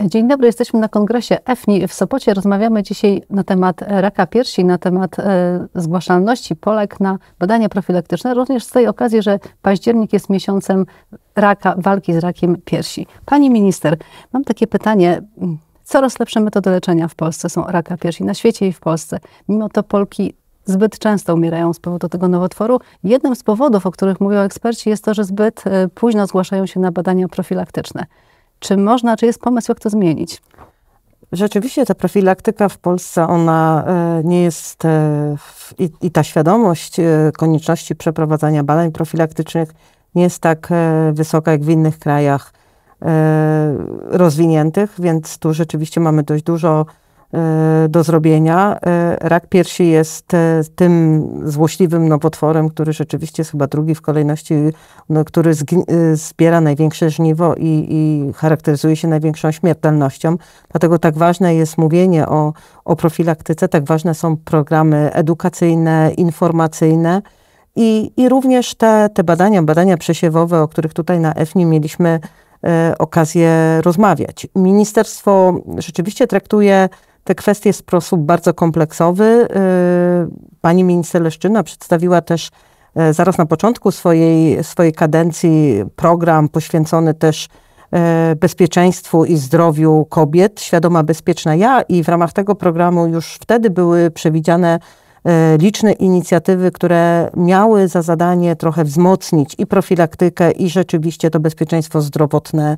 Dzień dobry, jesteśmy na kongresie EFNI w Sopocie. Rozmawiamy dzisiaj na temat raka piersi, na temat e, zgłaszalności Polek na badania profilaktyczne, również z tej okazji, że październik jest miesiącem raka, walki z rakiem piersi. Pani minister, mam takie pytanie. Coraz lepsze metody leczenia w Polsce są raka piersi, na świecie i w Polsce. Mimo to Polki zbyt często umierają z powodu tego nowotworu. Jednym z powodów, o których mówią eksperci, jest to, że zbyt e, późno zgłaszają się na badania profilaktyczne. Czy można, czy jest pomysł, jak to zmienić? Rzeczywiście ta profilaktyka w Polsce, ona e, nie jest, e, i, i ta świadomość e, konieczności przeprowadzania badań profilaktycznych nie jest tak wysoka jak w innych krajach rozwiniętych, więc tu rzeczywiście mamy dość dużo E, do zrobienia. E, rak piersi jest e, tym złośliwym nowotworem, który rzeczywiście jest chyba drugi w kolejności, no, który zbiera największe żniwo i, i, charakteryzuje się największą śmiertelnością. Dlatego tak ważne jest mówienie o, o profilaktyce, tak ważne są programy edukacyjne, informacyjne. I, i również te, te badania, badania przesiewowe, o których tutaj na EFNI mieliśmy okazję rozmawiać. Ministerstwo rzeczywiście traktuje te kwestie w sposób bardzo kompleksowy. Y, pani minister Leszczyna przedstawiła też y, zaraz na początku swojej, swojej kadencji program poświęcony też y, bezpieczeństwu i zdrowiu kobiet, świadoma bezpieczna ja i w ramach tego programu już wtedy były przewidziane liczne inicjatywy, które miały za zadanie trochę wzmocnić i profilaktykę i rzeczywiście to bezpieczeństwo zdrowotne,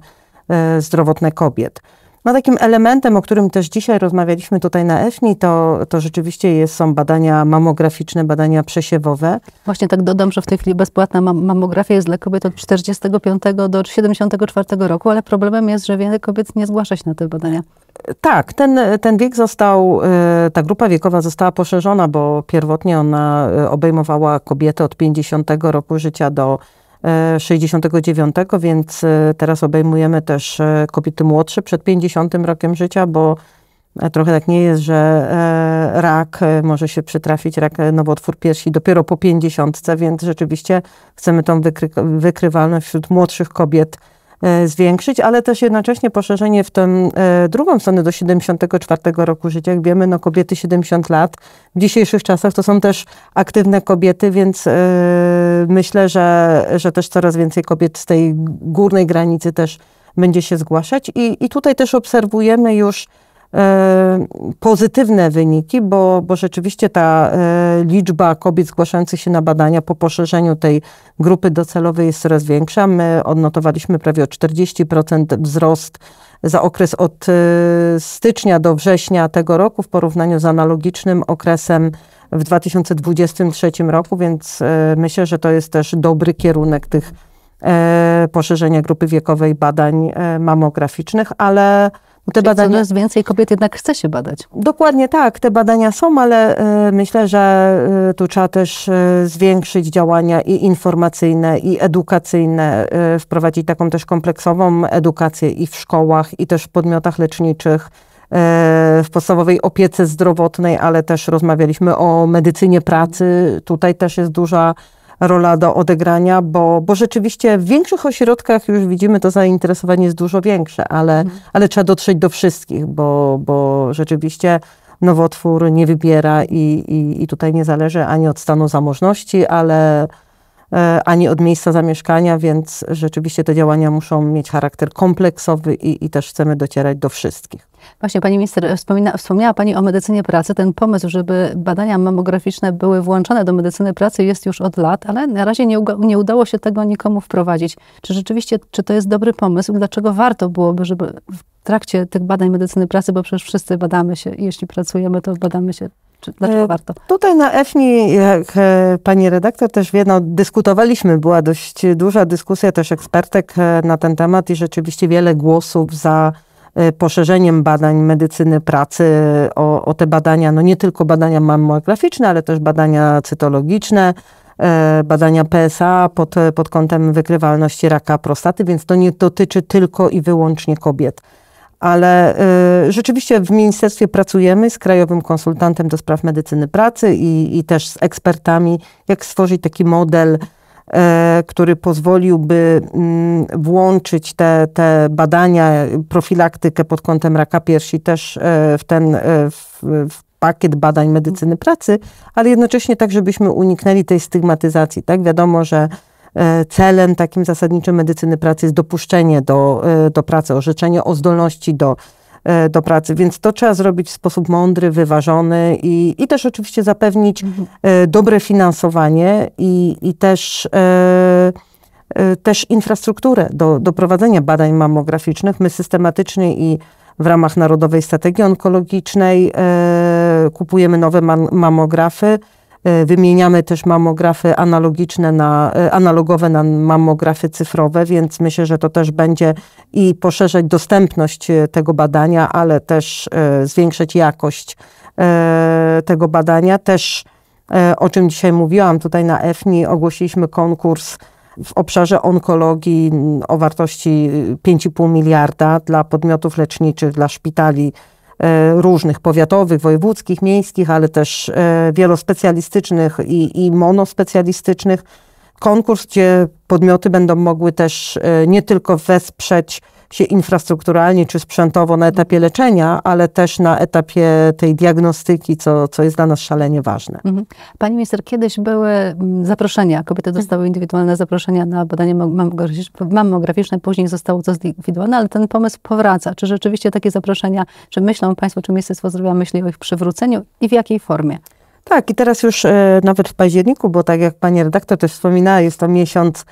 zdrowotne kobiet. No takim elementem, o którym też dzisiaj rozmawialiśmy tutaj na EFNI, to, to rzeczywiście jest, są badania mamograficzne, badania przesiewowe. Właśnie tak dodam, że w tej chwili bezpłatna mamografia jest dla kobiet od 45 do 74 roku, ale problemem jest, że wiele kobiet nie zgłasza się na te badania. Tak, ten, ten wiek został, e, ta grupa wiekowa została poszerzona, bo pierwotnie ona e, obejmowała kobiety od 50 roku życia do 69, więc e, teraz obejmujemy też e, kobiety młodsze przed 50 rokiem życia, bo e, trochę tak nie jest, że rak może się przytrafić, rak nowotwór piersi dopiero po 50, więc rzeczywiście chcemy tą wykry- wykrywalność wśród młodszych kobiet E, zwiększyć, ale też jednocześnie poszerzenie w tę e, drugą stronę do 74 roku życia. Jak wiemy, no kobiety 70 lat w dzisiejszych czasach to są też aktywne kobiety, więc e, myślę, że, że też coraz więcej kobiet z tej górnej granicy też będzie się zgłaszać. I, i tutaj też obserwujemy już E, pozytywne wyniki, bo, bo rzeczywiście ta e, liczba kobiet zgłaszających się na badania po poszerzeniu tej grupy docelowej jest coraz większa. My odnotowaliśmy prawie o 40% wzrost za okres od e, stycznia do września tego roku w porównaniu z analogicznym okresem w 2023 roku, więc myślę, że to jest też dobry kierunek tych poszerzenia grupy wiekowej badań mamograficznych, ale bo te badania... coraz więcej kobiet jednak chce się badać. Dokładnie tak, te badania są, ale y, myślę, że y, tu trzeba też y, zwiększyć działania i informacyjne, i edukacyjne, wprowadzić taką też kompleksową edukację i w szkołach, i też w podmiotach leczniczych w podstawowej opiece zdrowotnej, ale też rozmawialiśmy o medycynie pracy. Tutaj też jest duża rola do odegrania, bo, bo rzeczywiście w większych ośrodkach już widzimy to zainteresowanie jest dużo większe, ale, mhm. ale trzeba dotrzeć do wszystkich, bo, bo rzeczywiście nowotwór nie wybiera i, i, i tutaj nie zależy ani od stanu zamożności, ale E, ani od miejsca zamieszkania, więc rzeczywiście te działania muszą mieć charakter kompleksowy i, i też chcemy docierać do wszystkich. Właśnie Pani Minister, wspomina, wspomniała Pani o medycynie pracy. Ten pomysł, żeby badania mammograficzne były włączone do medycyny pracy jest już od lat, ale na razie nie, nie udało się tego nikomu wprowadzić. Czy rzeczywiście, czy to jest dobry pomysł? Dlaczego warto byłoby, żeby w trakcie tych badań medycyny pracy, bo przecież wszyscy badamy się, jeśli pracujemy, to badamy się dlaczego e, warto? Tutaj na EFNI, jak e, pani redaktor też wie, no, dyskutowaliśmy, była dość duża dyskusja też ekspertek e, na ten temat i rzeczywiście wiele głosów za poszerzeniem badań medycyny pracy o, o te badania, no nie tylko badania mammograficzne, ale też badania cytologiczne, badania PSA pod, pod kątem wykrywalności raka prostaty, więc to nie dotyczy tylko i wyłącznie kobiet ale y, rzeczywiście w ministerstwie pracujemy z krajowym konsultantem do spraw medycyny pracy i, i też z ekspertami, jak stworzyć taki model, y, który pozwoliłby y, włączyć te, te badania, profilaktykę pod kątem raka piersi też y, w ten y, w, w pakiet badań medycyny pracy, ale jednocześnie tak, żebyśmy uniknęli tej stygmatyzacji. Tak wiadomo, że E, celem takim zasadniczym medycyny pracy jest dopuszczenie do, e, do pracy, orzeczenie o zdolności do, e, do pracy. Więc to trzeba zrobić w sposób mądry, wyważony i, i też oczywiście zapewnić mhm. dobre finansowanie i, i też. E, też infrastrukturę do, do prowadzenia badań mammograficznych. My systematycznie i w ramach Narodowej Strategii Onkologicznej e, kupujemy nowe mam mamografy. E, wymieniamy też mamografy analogiczne na e, analogowe na mamografy cyfrowe, więc myślę, że to też będzie i poszerzać dostępność e, tego badania, ale też zwiększyć jakość tego badania. Też o czym dzisiaj mówiłam, tutaj na EFNI ogłosiliśmy konkurs w obszarze onkologii mm, o wartości 5,5 y, miliarda dla podmiotów leczniczych, dla szpitali E, różnych powiatowych, wojewódzkich, miejskich, ale też e, wielospecjalistycznych i, i monospecjalistycznych. Konkurs, gdzie podmioty będą mogły też e, nie tylko wesprzeć się infrastrukturalnie czy sprzętowo na etapie leczenia, ale też na etapie tej diagnostyki, co, co jest dla nas szalenie ważne. Mhm. Pani minister, kiedyś były mm, zaproszenia, kobiety tak. dostały indywidualne zaproszenia na badanie mammograficzne, później zostało to zindywidualne, ale ten pomysł powraca. Czy rzeczywiście takie zaproszenia, czy myślą Państwo, czy Ministerstwo Zdrowia myśli o ich przywróceniu i w jakiej formie? Tak, i teraz już e, nawet w październiku, bo tak jak pani redaktor też wspominała, jest to miesiąc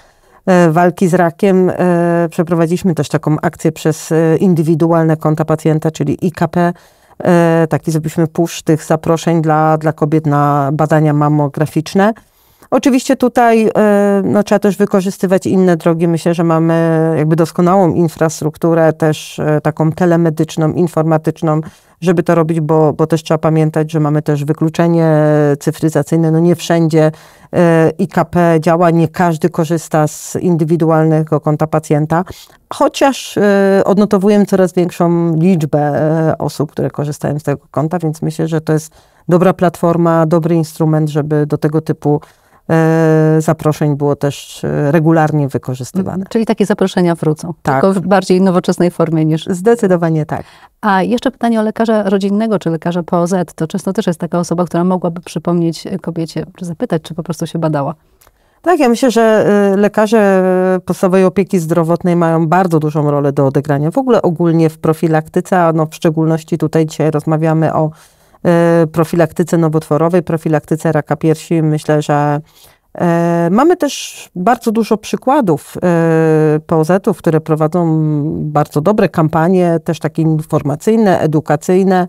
E, walki z rakiem e, przeprowadziliśmy też taką akcję przez e, indywidualne konta pacjenta, czyli IKP. Taki zrobiliśmy push tych zaproszeń dla, dla kobiet na badania mamograficzne. Oczywiście tutaj no, trzeba też wykorzystywać inne drogi. Myślę, że mamy jakby doskonałą infrastrukturę, też taką telemedyczną, informatyczną, żeby to robić, bo, bo też trzeba pamiętać, że mamy też wykluczenie cyfryzacyjne, no nie wszędzie e, IKP działa, nie każdy korzysta z indywidualnego konta pacjenta, chociaż e, odnotowujemy coraz większą liczbę e, osób, które korzystają z tego konta, więc myślę, że to jest dobra platforma, dobry instrument, żeby do tego typu E, zaproszeń było też e, regularnie wykorzystywane. Mhm. Czyli takie zaproszenia wrócą, tak. tylko w bardziej nowoczesnej formie niż... Zdecydowanie tak. A jeszcze pytanie o lekarza rodzinnego czy lekarza POZ. To często też jest taka osoba, która mogłaby przypomnieć e, kobiecie, czy zapytać, czy po prostu się badała. Tak, ja myślę, że lekarze podstawowej opieki zdrowotnej mają bardzo dużą rolę do odegrania w ogóle ogólnie w profilaktyce, a no w szczególności tutaj dzisiaj rozmawiamy o Y, profilaktyce nowotworowej, profilaktyce raka piersi. Myślę, że y, Mamy też bardzo dużo przykładów y, POZ-ów, które prowadzą bardzo dobre kampanie, też takie informacyjne, edukacyjne,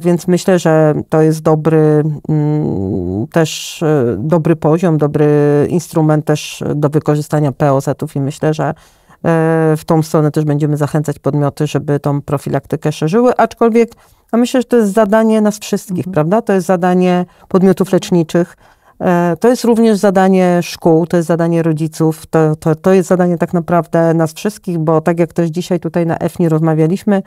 więc myślę, że to jest dobry mm, też dobry poziom, dobry instrument też do wykorzystania POZ-ów i myślę, że E, w tą stronę też będziemy zachęcać podmioty, żeby tą profilaktykę szerzyły, aczkolwiek a no myślę, że to jest zadanie nas wszystkich, mhm. prawda? To jest zadanie podmiotów leczniczych, e, to jest również zadanie szkół, to jest zadanie rodziców, to, to, to jest zadanie tak naprawdę nas wszystkich, bo tak jak też dzisiaj tutaj na EFNI rozmawialiśmy,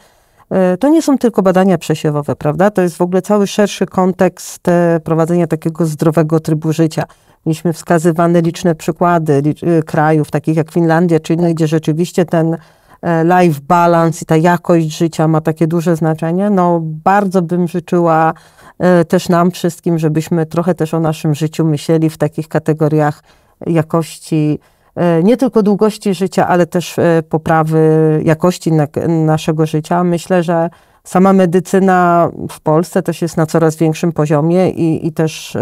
e, to nie są tylko badania przesiewowe, prawda? To jest w ogóle cały szerszy kontekst prowadzenia takiego zdrowego trybu życia. Mieliśmy wskazywane liczne przykłady licz, y, krajów, takich jak Finlandia czy no, gdzie rzeczywiście ten e, life balance i ta jakość życia ma takie duże znaczenie. No, bardzo bym życzyła e, też nam wszystkim, żebyśmy trochę też o naszym życiu myśleli w takich kategoriach jakości, e, nie tylko długości życia, ale też poprawy jakości naszego życia. Myślę, że sama medycyna w Polsce też jest na coraz większym poziomie i, i też e,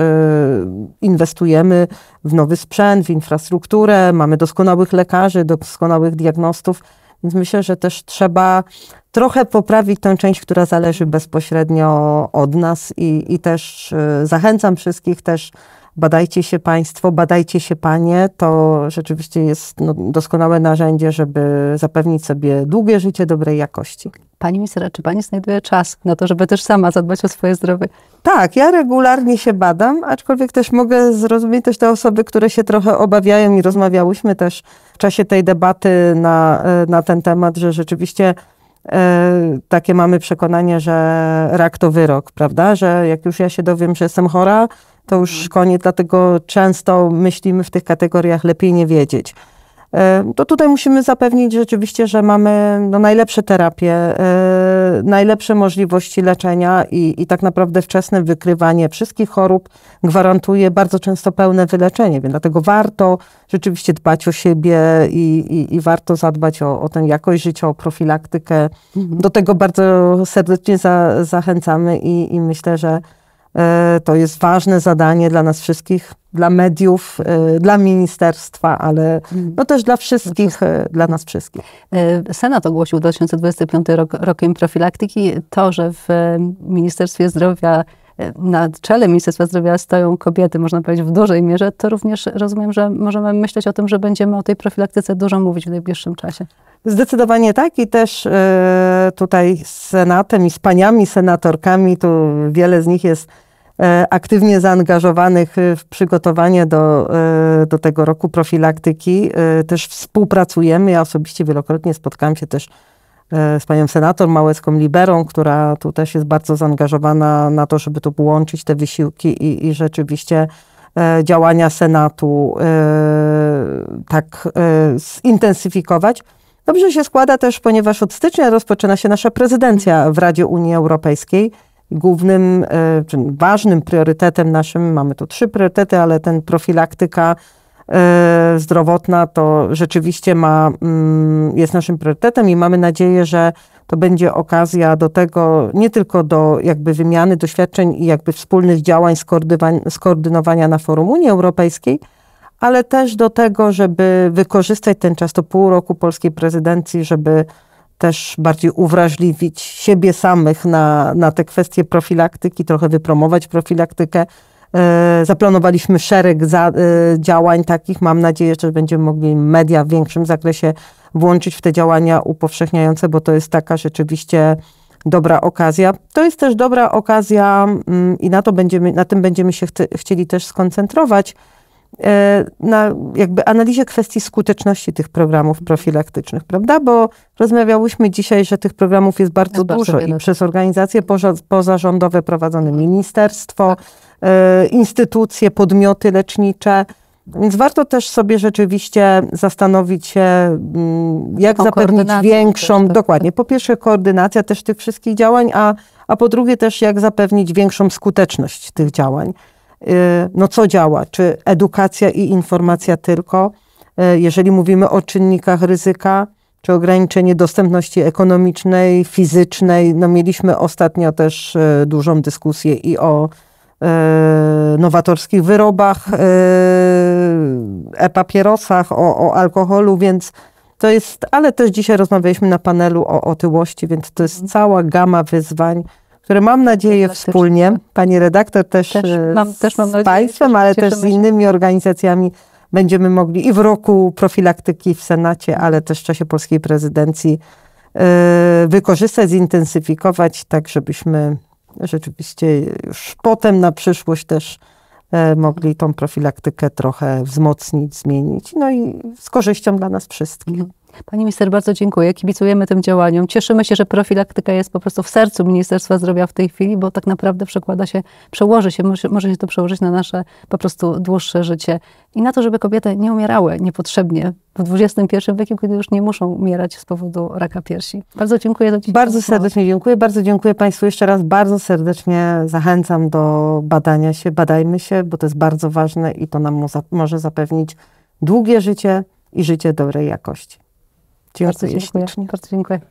inwestujemy w nowy sprzęt, w infrastrukturę, mamy doskonałych lekarzy, doskonałych diagnostów. Więc myślę, że też trzeba trochę poprawić tę część, która zależy bezpośrednio od nas i, i też e, zachęcam wszystkich też badajcie się Państwo, badajcie się Panie. To rzeczywiście jest no, doskonałe narzędzie, żeby zapewnić sobie długie życie dobrej jakości. Pani minister, czy Pani znajduje czas na to, żeby też sama zadbać o swoje zdrowie? Tak, ja regularnie się badam, aczkolwiek też mogę zrozumieć też te osoby, które się trochę obawiają i rozmawiałyśmy też w czasie tej debaty na, e, na ten temat, że rzeczywiście e, takie mamy przekonanie, że rak to wyrok, prawda? Że jak już ja się dowiem, że jestem chora, to już mhm. koniec, dlatego często myślimy w tych kategoriach lepiej nie wiedzieć. E, to tutaj musimy zapewnić rzeczywiście, że mamy no, najlepsze terapie, e, najlepsze możliwości leczenia i, i tak naprawdę wczesne wykrywanie wszystkich chorób gwarantuje bardzo często pełne wyleczenie, więc dlatego warto rzeczywiście dbać o siebie i, i, i warto zadbać o, o tę jakość życia, o profilaktykę. Mhm. Do tego bardzo serdecznie za, zachęcamy i, i myślę, że E, to jest ważne zadanie dla nas wszystkich, dla mediów, e, dla ministerstwa, ale mhm. no też dla wszystkich, e, dla nas wszystkich. Senat ogłosił 2025 rok rokiem profilaktyki. To, że w Ministerstwie Zdrowia na czele Ministerstwa Zdrowia stoją kobiety, można powiedzieć, w dużej mierze, to również rozumiem, że możemy myśleć o tym, że będziemy o tej profilaktyce dużo mówić w najbliższym czasie. Zdecydowanie tak i też e, tutaj z Senatem i z paniami senatorkami, tu wiele z nich jest e, aktywnie zaangażowanych w przygotowanie do, e, do tego roku profilaktyki. Też współpracujemy. Ja osobiście wielokrotnie spotkałam się też z panią senator Małecką Liberą, która tu też jest bardzo zaangażowana na to, żeby tu połączyć te wysiłki i, i rzeczywiście działania Senatu tak zintensyfikować. Dobrze się składa też, ponieważ od stycznia rozpoczyna się nasza prezydencja w Radzie Unii Europejskiej. Głównym, e, czy ważnym priorytetem naszym, mamy tu trzy priorytety, ale ten profilaktyka e, zdrowotna to rzeczywiście ma, mm, jest naszym priorytetem i mamy nadzieję, że to będzie okazja do tego, nie tylko do jakby wymiany doświadczeń i jakby wspólnych działań skoordynowania na forum Unii Europejskiej, ale też do tego, żeby wykorzystać ten czas, to pół roku polskiej prezydencji, żeby też bardziej uwrażliwić siebie samych na, na te kwestie profilaktyki, trochę wypromować profilaktykę. E, zaplanowaliśmy szereg za, e, działań takich. Mam nadzieję, że będziemy mogli media w większym zakresie włączyć w te działania upowszechniające, bo to jest taka rzeczywiście dobra okazja. To jest też dobra okazja mm, i na, to będziemy, na tym będziemy się chcieli też skoncentrować E, na jakby analizie kwestii skuteczności tych programów mhm. profilaktycznych, prawda? Bo rozmawiałyśmy dzisiaj, że tych programów jest bardzo jest dużo bardzo i przez organizacje poza, pozarządowe prowadzone mhm. ministerstwo, tak. E, instytucje, podmioty lecznicze. Więc warto też sobie rzeczywiście zastanowić się, mm, jak zapewnić większą, też, tak. dokładnie, po pierwsze koordynacja też tych wszystkich działań, a, a po drugie też jak zapewnić większą skuteczność tych działań. Y, no co działa? Czy edukacja i informacja tylko? Y, jeżeli mówimy o czynnikach ryzyka, czy ograniczenie dostępności ekonomicznej, fizycznej, no mieliśmy ostatnio też y, dużą dyskusję i o nowatorskich wyrobach, e-papierosach, o, o, alkoholu, więc to jest, ale też dzisiaj rozmawialiśmy na panelu o otyłości, więc to jest cała gama wyzwań, które mam nadzieję wspólnie, pani redaktor też, też e, mam, też mam nadzieję, z państwem, ale też z innymi organizacjami będziemy mogli i w roku profilaktyki w Senacie, ale też w czasie polskiej prezydencji e, wykorzystać, zintensyfikować, tak żebyśmy rzeczywiście już potem na przyszłość też e, mogli tą profilaktykę trochę wzmocnić, zmienić, no i z korzyścią dla nas wszystkich. Mhm. Pani minister, bardzo dziękuję. Kibicujemy tym działaniom. Cieszymy się, że profilaktyka jest po prostu w sercu Ministerstwa Zdrowia w tej chwili, bo tak naprawdę przekłada się, przełoży się, może, się to przełożyć na nasze po prostu dłuższe życie i na to, żeby kobiety nie umierały niepotrzebnie w XXI wieku, kiedy już nie muszą umierać z powodu raka piersi. Bardzo dziękuję za dzisiaj. Bardzo serdecznie dziękuję, bardzo dziękuję Państwu jeszcze raz. Bardzo serdecznie zachęcam do badania się, badajmy się, bo to jest bardzo ważne i to nam może zapewnić długie życie i życie dobrej jakości. Түйе арты ешкілер. Тартырын көй.